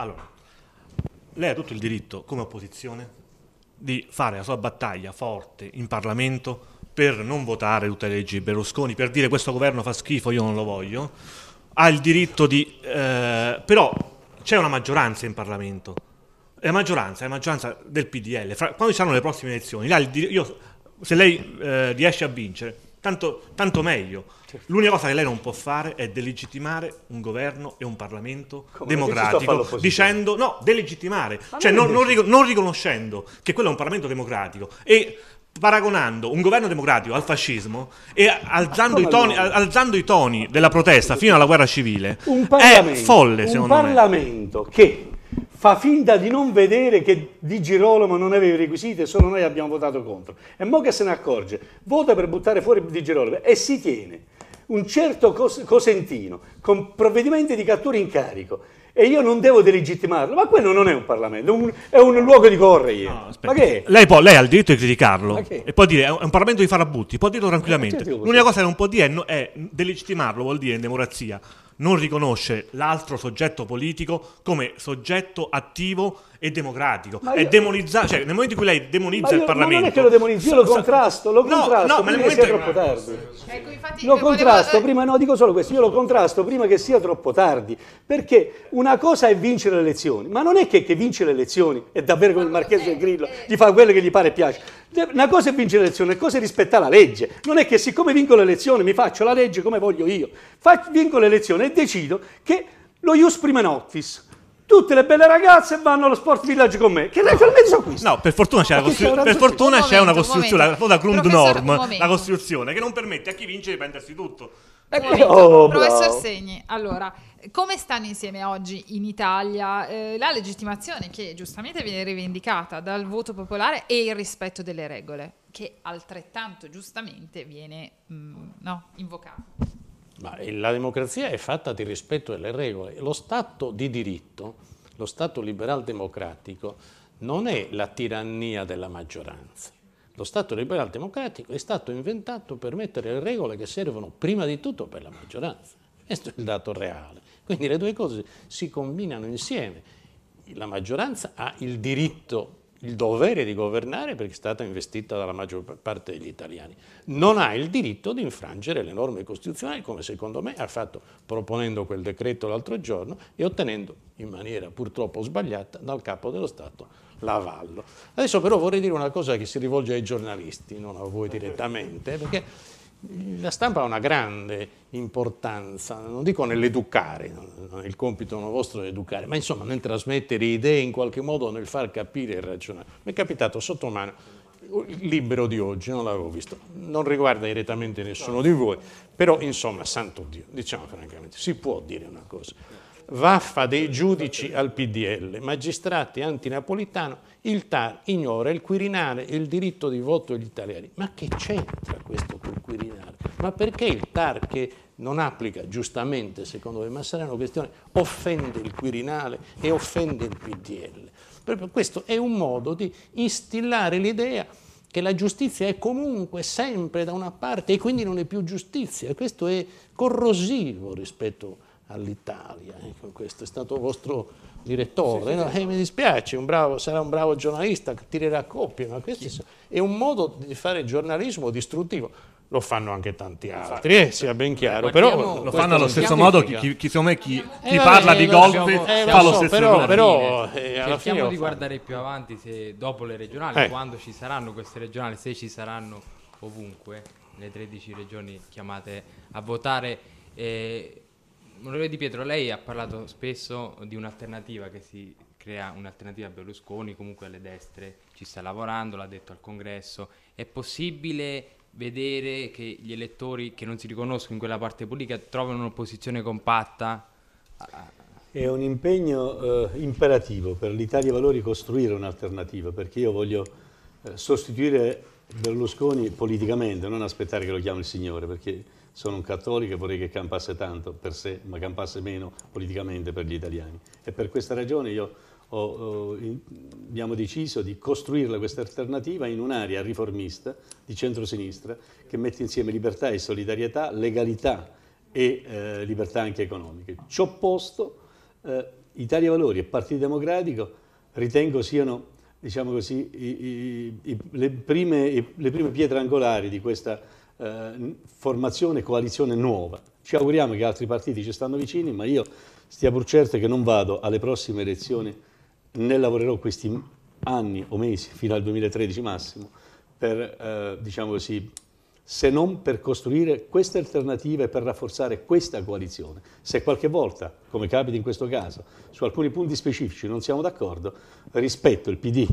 Allora, lei ha tutto il diritto, come opposizione, di fare la sua battaglia forte in Parlamento per non votare tutte le leggi Berlusconi, per dire questo governo fa schifo, io non lo voglio, ha il diritto di... Eh, però c'è una maggioranza in Parlamento, è la maggioranza, è la maggioranza del PDL, Fra, quando ci saranno le prossime elezioni, là, io, se lei eh, riesce a vincere, tanto, tanto meglio. L'unica cosa che lei non può fare è delegittimare un governo e un Parlamento Come democratico dicendo no, delegittimare, Ma cioè non, non, non riconoscendo che quello è un Parlamento democratico e paragonando un governo democratico al fascismo e alzando i, toni, alzando i toni, della protesta fino alla guerra civile è folle un secondo Parlamento me. Parlamento che fa finta di non vedere che Di Girolamo non aveva i requisiti e solo noi abbiamo votato contro. E mo che se ne accorge, vota per buttare fuori Di Girolamo e si tiene un certo cos Cosentino con provvedimenti di cattura in carico e io non devo delegittimarlo, ma quello non è un Parlamento, un, è un luogo di correre. No, lei, può, lei, ha il diritto di criticarlo e può dire è un Parlamento di farabutti, può dirlo eh, certo tranquillamente. L'unica cosa che non può dire è, è delegittimarlo, vuol dire in democrazia non riconosce l'altro soggetto politico come soggetto attivo e democratico. Io... È demonizzato, cioè nel momento in cui lei demonizza io, il Parlamento. non è che lo demonizzo, io lo contrasto, lo contrasto no, prima ma che sia troppo tardi. Ecco, lo contrasto prima, no, dico solo questo, io lo contrasto prima che sia troppo tardi. Perché una cosa è vincere le elezioni, ma non è che, che vince le elezioni è davvero come il Marchese Grillo, gli fa quello che gli pare e piace. Una cosa è vincere le elezioni, una cosa è rispettare la legge. Non è che siccome vinco le elezioni mi faccio la legge come voglio io. Fac- vinco le elezioni e decido che lo ius prima noctis. Tutte le belle ragazze vanno allo Sport Village con me, che naturalmente sono questo. No, per fortuna c'è, la costru- c'è, per fortuna un c'è momento, una costruzione, un la famosa Grund Norm, la costruzione, che non permette a chi vince di prendersi tutto. Ecco, oh, professor Segni, allora, come stanno insieme oggi in Italia eh, la legittimazione che giustamente viene rivendicata dal voto popolare e il rispetto delle regole, che altrettanto giustamente viene mh, mm, no, invocato? Ma eh, la democrazia è fatta di rispetto delle regole. Lo Stato di diritto, lo Stato liberal democratico, non è la tirannia della maggioranza. Lo Stato liberal democratico è stato inventato per mettere le regole che servono prima di tutto per la maggioranza. Questo è il dato reale. Quindi le due cose si combinano insieme. La maggioranza ha il diritto il dovere di governare perché è stata investita dalla maggior parte degli italiani, non ha il diritto di infrangere le norme costituzionali come secondo me ha fatto proponendo quel decreto l'altro giorno e ottenendo in maniera purtroppo sbagliata dal capo dello Stato l'avallo. Adesso però vorrei dire una cosa che si rivolge ai giornalisti, non a voi direttamente, perché la stampa ha una grande importanza, non dico nell'educare, il compito vostro è educare, ma insomma nel trasmettere idee in qualche modo, nel far capire e ragionare. Mi è capitato sotto mano il libro di oggi, non l'avevo visto, non riguarda direttamente nessuno di voi, però insomma, santo Dio, diciamo francamente, si può dire una cosa vaffa dei giudici al PDL, magistrati antinapolitano, il TAR ignora il Quirinale, e il diritto di voto degli italiani. Ma che c'entra questo col Quirinale? Ma perché il TAR che non applica giustamente, secondo me, una questione, offende il Quirinale e offende il PDL? Proprio questo è un modo di instillare l'idea che la giustizia è comunque sempre da una parte e quindi non è più giustizia. Questo è corrosivo rispetto a all'Italia. Ecco, questo è stato vostro direttore. Sì, sì, sì. Eh, mi dispiace, un bravo, sarà un bravo giornalista tirerà coppie, ma questo è un modo di fare giornalismo distruttivo. Lo fanno anche tanti altri, eh, sia ben chiaro. Però lo fanno allo stesso modo chi, chi, chi, chi eh, parla bene, di golf siamo, fa eh, lo, so, stesso però, però eh, cerchiamo di guardare più avanti se dopo le regionali, eh. quando ci saranno queste regionali, se ci saranno ovunque, le 13 regioni chiamate a votare. Eh, Onorevole Di Pietro, lei ha parlato spesso di un'alternativa che si crea, un'alternativa a Berlusconi, comunque alle destre, ci sta lavorando, l'ha detto al congresso. È possibile vedere che gli elettori che non si riconoscono in quella parte politica trovano un'opposizione compatta? È un impegno eh, imperativo per l'Italia Valori costruire un'alternativa, perché io voglio eh, sostituire Berlusconi politicamente, non aspettare che lo chiami il Signore, perché sono un cattolico e vorrei che campasse tanto per sé, ma campasse meno politicamente per gli italiani. E per questa ragione io ho, ho, in, abbiamo deciso di costruirla questa alternativa in un'area riformista di centrosinistra che mette insieme libertà e solidarietà, legalità e eh, libertà anche economiche. Ciò posto, eh, Italia Valori e Partito Democratico ritengo siano diciamo così, i, i, i, le, prime, le prime pietre angolari di questa eh, formazione, coalizione nuova. Ci auguriamo che altri partiti ci stanno vicini, ma io stia pur certo che non vado alle prossime elezioni, né lavorerò questi anni o mesi, fino al 2013 massimo, per, eh, diciamo così, se non per costruire queste alternative e per rafforzare questa coalizione. Se qualche volta, come capita in questo caso, su alcuni punti specifici non siamo d'accordo, rispetto il PD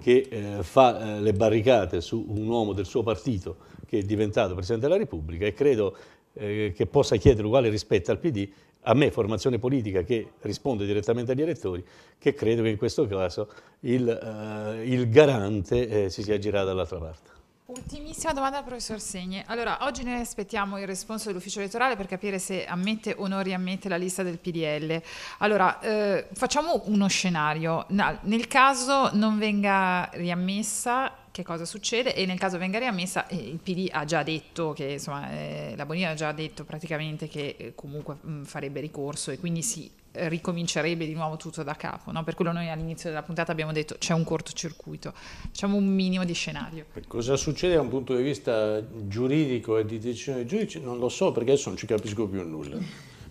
che eh, fa eh, le barricate su un uomo del suo partito che è diventato Presidente della Repubblica e credo eh, che possa chiedere uguale rispetto al PD, a me formazione politica che risponde direttamente agli elettori, che credo che in questo caso il, eh, il garante eh, si sia girato dall'altra parte. Ultimissima domanda al professor Segne. Allora, oggi noi aspettiamo il responso dell'ufficio elettorale per capire se ammette o non riammette la lista del PDL. Allora, eh, facciamo uno scenario. nel caso non venga riammessa, che cosa succede e nel caso venga riammessa eh, il PD ha già detto che insomma eh, la Bonina ha già detto praticamente che eh, comunque mh, mm, farebbe ricorso e quindi si eh, ricomincerebbe di nuovo tutto da capo no? per quello noi all'inizio della puntata abbiamo detto c'è un cortocircuito facciamo un minimo di scenario cosa succede da un punto di vista giuridico e di decisione dei giudici non lo so perché adesso non ci capisco più nulla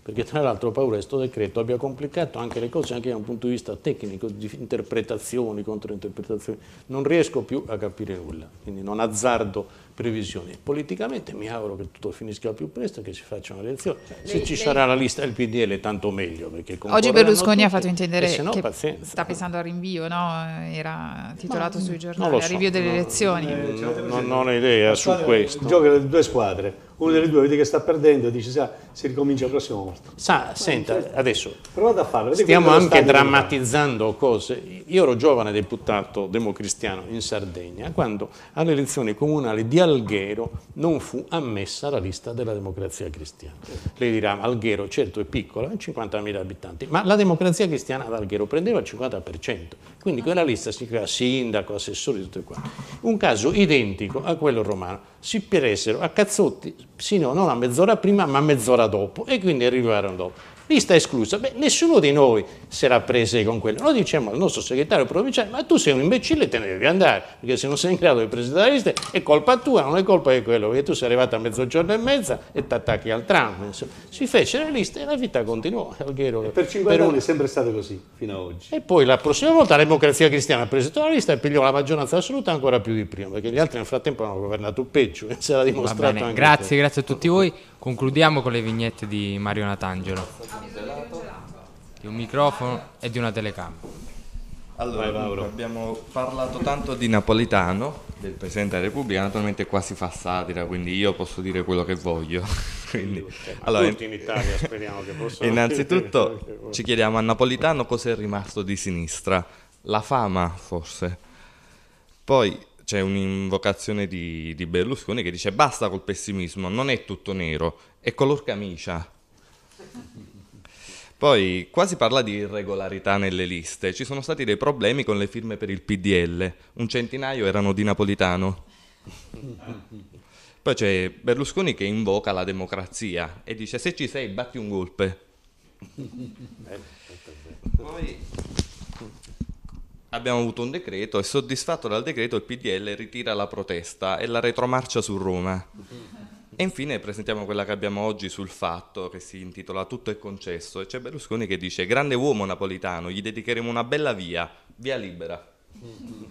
perché tra l'altro ho paura che questo decreto abbia complicato anche le cose anche da un punto di vista tecnico, di interpretazioni, controinterpretazioni, non riesco più a capire nulla, quindi non azzardo previsioni. Politicamente mi auguro che tutto finisca più presto, che si facciano le elezioni, cioè, se ci sarà la lista del PDL tanto meglio. Oggi Berlusconi tutti, ha fatto intendere no, che pazienza. sta pensando al rinvio, no? era titolato Ma, sui giornali, al so, rinvio delle no, elezioni. Non, eh, non ho idea su questo. Gioca le due squadre uno delle due vedi che sta perdendo e dice sa, si ricomincia la prossima volta. Sa, senta, adesso provate a farlo. Stiamo anche drammatizzando cose. Io ero giovane deputato democristiano in Sardegna quando alle elezioni comunali di Alghero non fu ammessa la lista della democrazia cristiana. Lei dirà, Alghero certo è piccola, 50.000 abitanti, ma la democrazia cristiana ad Alghero prendeva il 50%, quindi quella lista si crea sindaco, assessore, tutto qua. Un caso identico a quello romano, si presero a cazzotti sì, no, non a mezz'ora prima, ma mezz'ora dopo, e quindi arrivarono dopo lista esclusa. Beh, nessuno di noi si era prese con quello. Noi diciamo al nostro segretario provinciale, ma tu sei un imbecille e te ne devi andare, perché se non sei in grado di presentare la lista è colpa tua, non è colpa di quello, perché tu sei arrivato a mezzogiorno e mezza e ti attacchi al tram. Insomma. Si fece la lista e la vita continuò. per 50 per un... anni è sempre stato così, fino ad oggi. E poi la prossima volta la democrazia cristiana ha presentato la lista e pigliò la maggioranza assoluta ancora più di prima, perché gli altri nel frattempo hanno governato peggio, si era dimostrato anche Grazie, questo. grazie a tutti voi. Concludiamo con le vignette di Mario Natangelo, di un microfono e di una telecamera. Allora, Vai, abbiamo parlato tanto di Napolitano, del Presidente della Repubblica, naturalmente qua si fa satira, quindi io posso dire quello che voglio. quindi, allora, in Italia speriamo che possano. Innanzitutto ci chiediamo a Napolitano cosa è rimasto di sinistra, la fama forse. Poi c'è un'invocazione di, di, Berlusconi che dice basta col pessimismo, non è tutto nero, è color camicia. Poi qua si parla di irregolarità nelle liste, ci sono stati dei problemi con le firme per il PDL, un centinaio erano di Napolitano. Poi c'è Berlusconi che invoca la democrazia e dice se ci sei batti un golpe. Eh, eh, eh, Poi abbiamo avuto un decreto e soddisfatto dal decreto il PDL ritira la protesta e la retromarcia su Roma. E infine presentiamo quella che abbiamo oggi sul fatto che si intitola Tutto è concesso e c'è Berlusconi che dice grande uomo napolitano, gli dedicheremo una bella via, via libera.